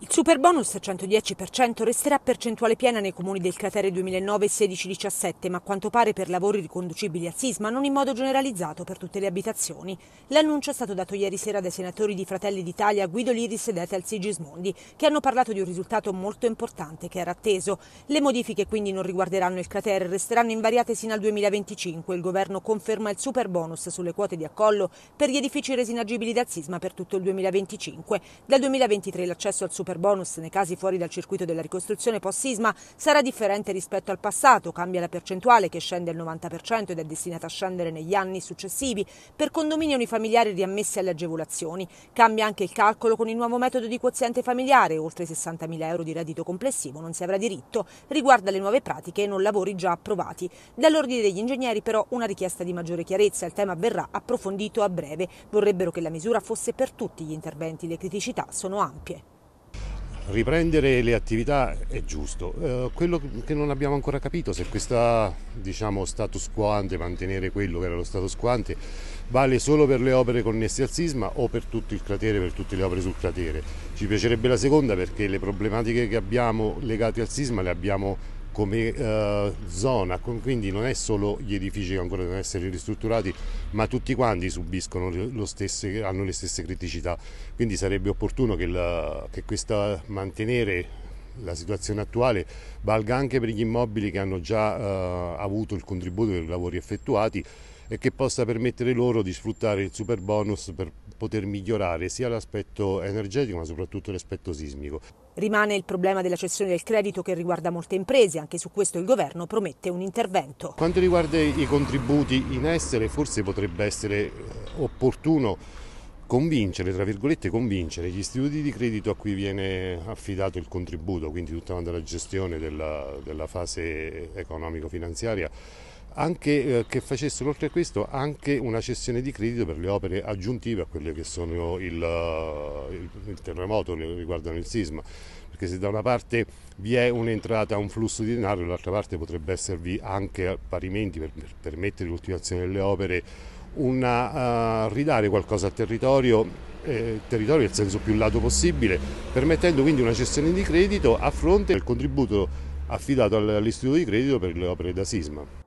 Il super bonus 110% resterà percentuale piena nei comuni del cratere 2009, 16, 17, ma a quanto pare per lavori riconducibili al sisma non in modo generalizzato per tutte le abitazioni. L'annuncio è stato dato ieri sera dai senatori di Fratelli d'Italia Guido Liris ed Etel Sigismondi, che hanno parlato di un risultato molto importante che era atteso. Le modifiche quindi non riguarderanno il cratere, resteranno invariate sino al 2025. Il governo conferma il super bonus sulle quote di accollo per gli edifici resi inagibili dal sisma per tutto il 2025. Dal 2023 l'accesso al super bonus nei casi fuori dal circuito della ricostruzione post-sisma sarà differente rispetto al passato, cambia la percentuale che scende al 90% ed è destinata a scendere negli anni successivi per condomini unifamiliari riammessi alle agevolazioni. Cambia anche il calcolo con il nuovo metodo di quoziente familiare, oltre 60.000 euro di reddito complessivo non si avrà diritto, riguarda le nuove pratiche e non lavori già approvati. Dall'ordine degli ingegneri però una richiesta di maggiore chiarezza, il tema verrà approfondito a breve, vorrebbero che la misura fosse per tutti gli interventi, le criticità sono ampie riprendere le attività è giusto. Eh, quello che non abbiamo ancora capito se questo diciamo, status quo ante, mantenere quello che era lo status quo ante, vale solo per le opere connesse al sisma o per tutto il cratere, per tutte le opere sul cratere. Ci piacerebbe la seconda perché le problematiche che abbiamo legate al sisma le abbiamo come eh, zona, quindi non è solo gli edifici che ancora devono essere ristrutturati, ma tutti quanti subiscono lo stesse, hanno le stesse criticità. Quindi sarebbe opportuno che, la, che questa mantenere la situazione attuale valga anche per gli immobili che hanno già eh, avuto il contributo dei lavori effettuati e che possa permettere loro di sfruttare il super bonus per poter migliorare sia l'aspetto energetico ma soprattutto l'aspetto sismico. Rimane il problema della cessione del credito che riguarda molte imprese, anche su questo il governo promette un intervento. Quanto riguarda i contributi in essere forse potrebbe essere eh, opportuno convincere, tra virgolette convincere gli istituti di credito a cui viene affidato il contributo, quindi tutta la gestione della, della fase economico-finanziaria anche, eh, che facessero oltre a questo anche una cessione di credito per le opere aggiuntive a quelle che sono il, eh, il, il terremoto, riguardano il sisma perché se da una parte vi è un'entrata, un flusso di denaro, dall'altra parte potrebbe esservi anche parimenti per, per permettere l'ultimazione delle opere, una, uh, ridare qualcosa al territorio, eh, territorio nel senso più lato possibile, permettendo quindi una cessione di credito a fronte del contributo affidato all'istituto di credito per le opere da sisma.